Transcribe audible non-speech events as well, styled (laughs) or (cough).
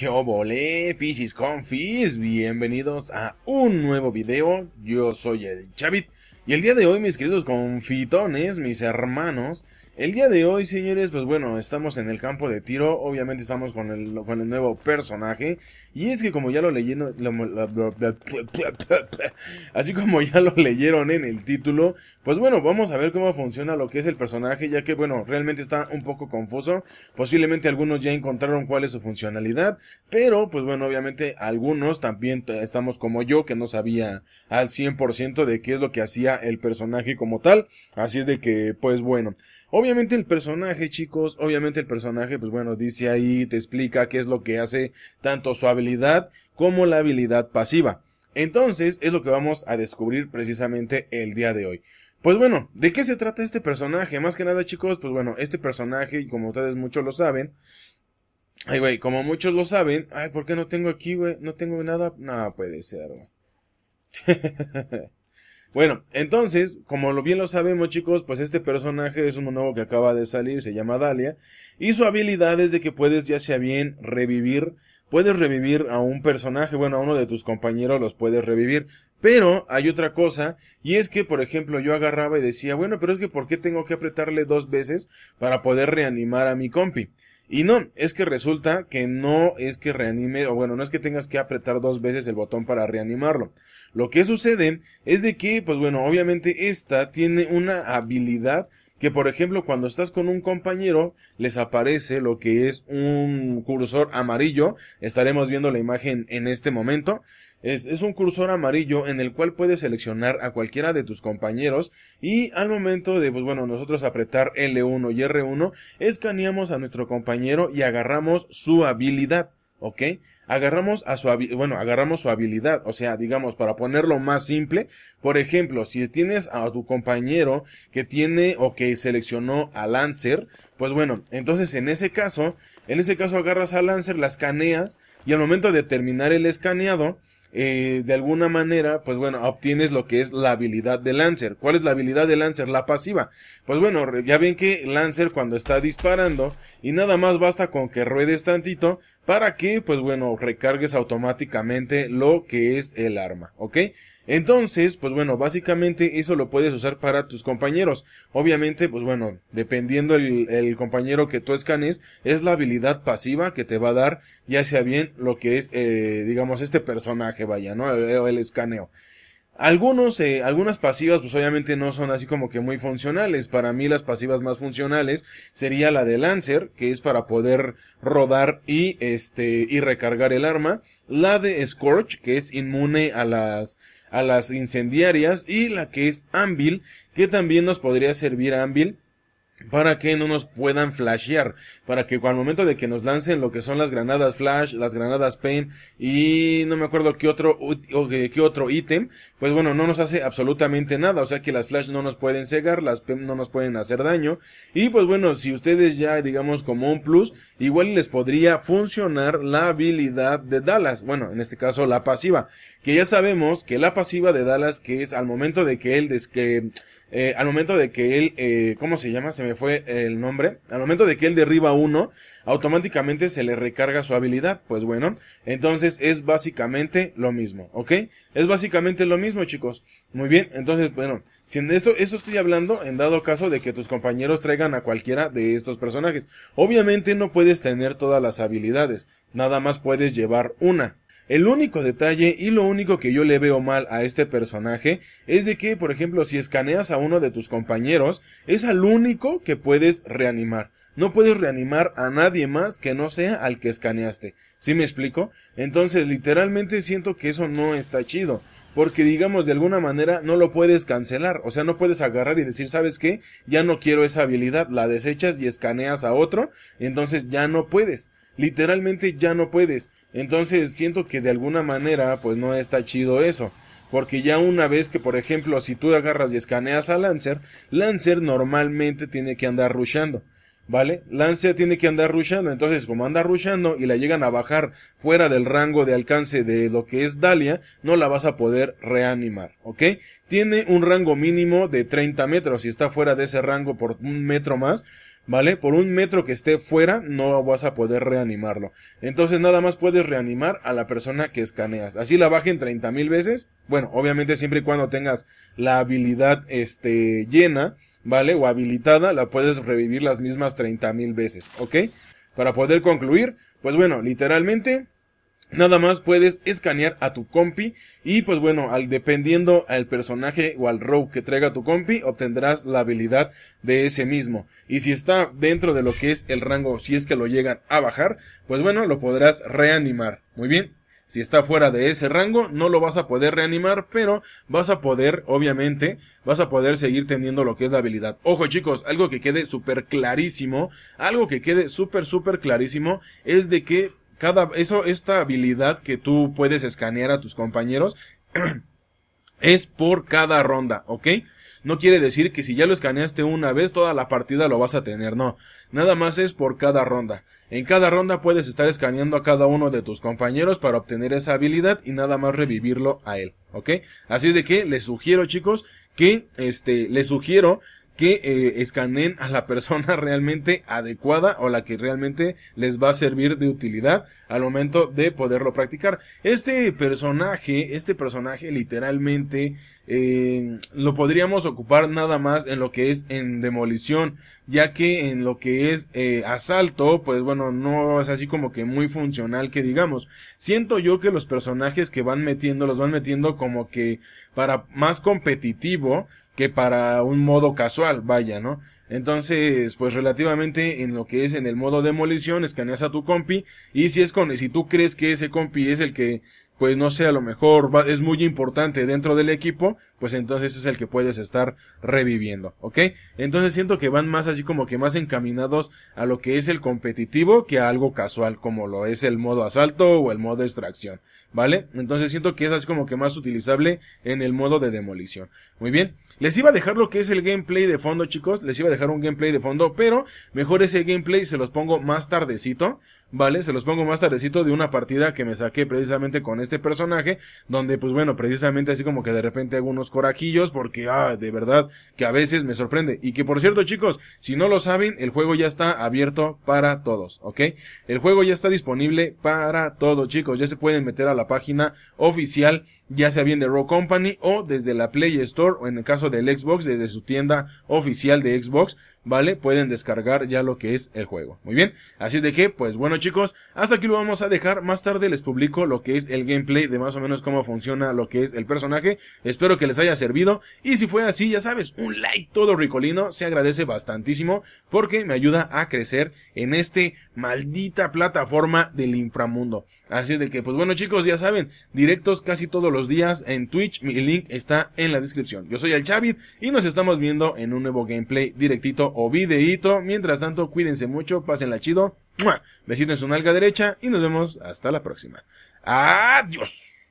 ¿Qué obole, pichis confis? Bienvenidos a un nuevo video. Yo soy el Chavit y el día de hoy, mis queridos confitones, mis hermanos, el día de hoy, señores, pues bueno, estamos en el campo de tiro, obviamente estamos con el, con el nuevo personaje, y es que como ya lo leyeron, así como ya lo leyeron en el título, pues bueno, vamos a ver cómo funciona lo que es el personaje, ya que bueno, realmente está un poco confuso, posiblemente algunos ya encontraron cuál es su funcionalidad, pero pues bueno, obviamente algunos también estamos como yo, que no sabía al 100% de qué es lo que hacía el personaje como tal, así es de que, pues bueno... Obviamente el personaje, chicos, obviamente el personaje, pues bueno, dice ahí, te explica qué es lo que hace tanto su habilidad como la habilidad pasiva. Entonces, es lo que vamos a descubrir precisamente el día de hoy. Pues bueno, ¿de qué se trata este personaje? Más que nada, chicos, pues bueno, este personaje, y como ustedes muchos lo saben, ay, güey, como muchos lo saben, ay, ¿por qué no tengo aquí, güey? No tengo nada, no puede ser, güey. (laughs) Bueno, entonces, como lo bien lo sabemos chicos, pues este personaje es uno nuevo que acaba de salir, se llama Dalia, y su habilidad es de que puedes ya sea bien revivir, puedes revivir a un personaje, bueno, a uno de tus compañeros los puedes revivir, pero hay otra cosa, y es que, por ejemplo, yo agarraba y decía, bueno, pero es que ¿por qué tengo que apretarle dos veces para poder reanimar a mi compi? Y no, es que resulta que no es que reanime, o bueno, no es que tengas que apretar dos veces el botón para reanimarlo. Lo que sucede es de que, pues bueno, obviamente esta tiene una habilidad que por ejemplo cuando estás con un compañero les aparece lo que es un cursor amarillo, estaremos viendo la imagen en este momento, es, un cursor amarillo en el cual puedes seleccionar a cualquiera de tus compañeros y al momento de, pues bueno, nosotros apretar L1 y R1, escaneamos a nuestro compañero y agarramos su habilidad. ¿ok? Agarramos a su, bueno, agarramos su habilidad, o sea, digamos, para ponerlo más simple, por ejemplo, si tienes a tu compañero que tiene o que seleccionó a Lancer, pues bueno, entonces en ese caso, en ese caso agarras a Lancer, la escaneas, y al momento de terminar el escaneado, eh, de alguna manera, pues bueno, obtienes lo que es la habilidad de Lancer. ¿Cuál es la habilidad de Lancer? La pasiva. Pues bueno, ya ven que Lancer cuando está disparando y nada más basta con que ruedes tantito para que, pues bueno, recargues automáticamente lo que es el arma, ¿ok? Entonces, pues bueno, básicamente eso lo puedes usar para tus compañeros. Obviamente, pues bueno, dependiendo el, compañero que tú escanees, es la habilidad pasiva que te va a dar, ya sea bien lo que es, eh, digamos, este personaje, vaya, ¿no? el escaneo. Algunos, eh, algunas pasivas, pues obviamente no son así como que muy funcionales. Para mí las pasivas más funcionales sería la de Lancer, que es para poder rodar y, este, y recargar el arma. La de Scorch, que es inmune a las, a las incendiarias. Y la que es Anvil, que también nos podría servir Anvil para que no nos puedan flashear, para que al momento de que nos lancen lo que son las granadas flash, las granadas pain y no me acuerdo qué otro eh, qué otro ítem, pues bueno, no nos hace absolutamente nada, o sea que las flash no nos pueden cegar, las pain no nos pueden hacer daño y pues bueno, si ustedes ya digamos como un plus, igual les podría funcionar la habilidad de Dallas, bueno, en este caso la pasiva, que ya sabemos que la pasiva de Dallas que es al momento de que él desque... Eh, al momento de que él, eh, ¿cómo se llama? Se me fue el nombre. Al momento de que él derriba uno, automáticamente se le recarga su habilidad. Pues bueno, entonces es básicamente lo mismo, ¿ok? Es básicamente lo mismo, chicos. Muy bien, entonces, bueno, si en esto, esto estoy hablando en dado caso de que tus compañeros traigan a cualquiera de estos personajes. Obviamente no puedes tener todas las habilidades, nada más puedes llevar una. El único detalle y lo único que yo le veo mal a este personaje es de que, por ejemplo, si escaneas a uno de tus compañeros, es al único que puedes reanimar. No puedes reanimar a nadie más que no sea al que escaneaste. ¿Sí me explico? Entonces, literalmente siento que eso no está chido porque digamos de alguna manera no lo puedes cancelar, o sea, no puedes agarrar y decir, ¿sabes qué? Ya no quiero esa habilidad, la desechas y escaneas a otro, entonces ya no puedes, literalmente ya no puedes, entonces siento que de alguna manera pues no está chido eso. Porque ya una vez que, por ejemplo, si tú agarras y escaneas a Lancer, Lancer normalmente tiene que andar rushando. ¿vale? Lancia tiene que andar rushando, entonces como anda rushando y la llegan a bajar fuera del rango de alcance de lo que es Dalia, no la vas a poder reanimar, ¿ok? Tiene un rango mínimo de 30 metros, si está fuera de ese rango por un metro más, ¿vale? Por un metro que esté fuera no vas a poder reanimarlo. Entonces nada más puedes reanimar a la persona que escaneas. Así la bajen 30 mil veces, bueno, obviamente siempre y cuando tengas la habilidad, este, llena, ¿vale? O habilitada, la puedes revivir las mismas 30.000 veces, ¿ok? Para poder concluir, pues bueno, literalmente, nada más puedes escanear a tu compi y pues bueno, al dependiendo al personaje o al rogue que traiga tu compi, obtendrás la habilidad de ese mismo. Y si está dentro de lo que es el rango, si es que lo llegan a bajar, pues bueno, lo podrás reanimar. Muy bien. Si está fuera de ese rango, no lo vas a poder reanimar, pero vas a poder, obviamente, vas a poder seguir teniendo lo que es la habilidad. Ojo chicos, algo que quede súper clarísimo, algo que quede súper, súper clarísimo, es de que cada, eso, esta habilidad que tú puedes escanear a tus compañeros, (clears throat) Es por cada ronda, ¿ok? No quiere decir que si ya lo escaneaste una vez, toda la partida lo vas a tener, no. Nada más es por cada ronda. En cada ronda puedes estar escaneando a cada uno de tus compañeros para obtener esa habilidad y nada más revivirlo a él, ¿ok? Así es de que les sugiero, chicos, que, este, les sugiero que eh, escaneen a la persona (laughs) realmente adecuada o la que realmente les va a servir de utilidad al momento de poderlo practicar. Este personaje, este personaje literalmente eh, lo podríamos ocupar nada más en lo que es en demolición, ya que en lo que es eh, asalto, pues bueno, no es así como que muy funcional que digamos. Siento yo que los personajes que van metiendo, los van metiendo como que para más competitivo, que para un modo casual, vaya, ¿no? Entonces, pues relativamente en lo que es en el modo demolición, escaneas a tu compi, y si es con, si tú crees que ese compi es el que pues no sé, a lo mejor es muy importante dentro del equipo, pues entonces es el que puedes estar reviviendo, ¿ok? Entonces siento que van más así como que más encaminados a lo que es el competitivo que a algo casual, como lo es el modo asalto o el modo extracción, ¿vale? Entonces siento que es así como que más utilizable en el modo de demolición. Muy bien, les iba a dejar lo que es el gameplay de fondo, chicos, les iba a dejar un gameplay de fondo, pero mejor ese gameplay se los pongo más tardecito ¿vale? Se los pongo más tardecito de una partida que me saqué precisamente con este personaje, donde pues bueno, precisamente así como que de repente hago unos corajillos, porque ah, de verdad que a veces me sorprende. Y que por cierto chicos, si no lo saben, el juego ya está abierto para todos, ¿ok? El juego ya está disponible para todos chicos, ya se pueden meter a la página oficial ya sea bien de Raw Company o desde la Play Store o en el caso del Xbox desde su tienda oficial de Xbox, ¿vale? Pueden descargar ya lo que es el juego. Muy bien, así de que, pues bueno chicos, hasta aquí lo vamos a dejar. Más tarde les publico lo que es el gameplay de más o menos cómo funciona lo que es el personaje. Espero que les haya servido y si fue así, ya sabes, un like todo ricolino se agradece bastantísimo porque me ayuda a crecer en este maldita plataforma del inframundo. Así es de que, pues bueno chicos, ya saben, directos casi todos los días en Twitch. Mi link está en la descripción. Yo soy el Chavit y nos estamos viendo en un nuevo gameplay directito o videito. Mientras tanto, cuídense mucho, la chido. besiten Besito en su nalga derecha y nos vemos hasta la próxima. Adiós.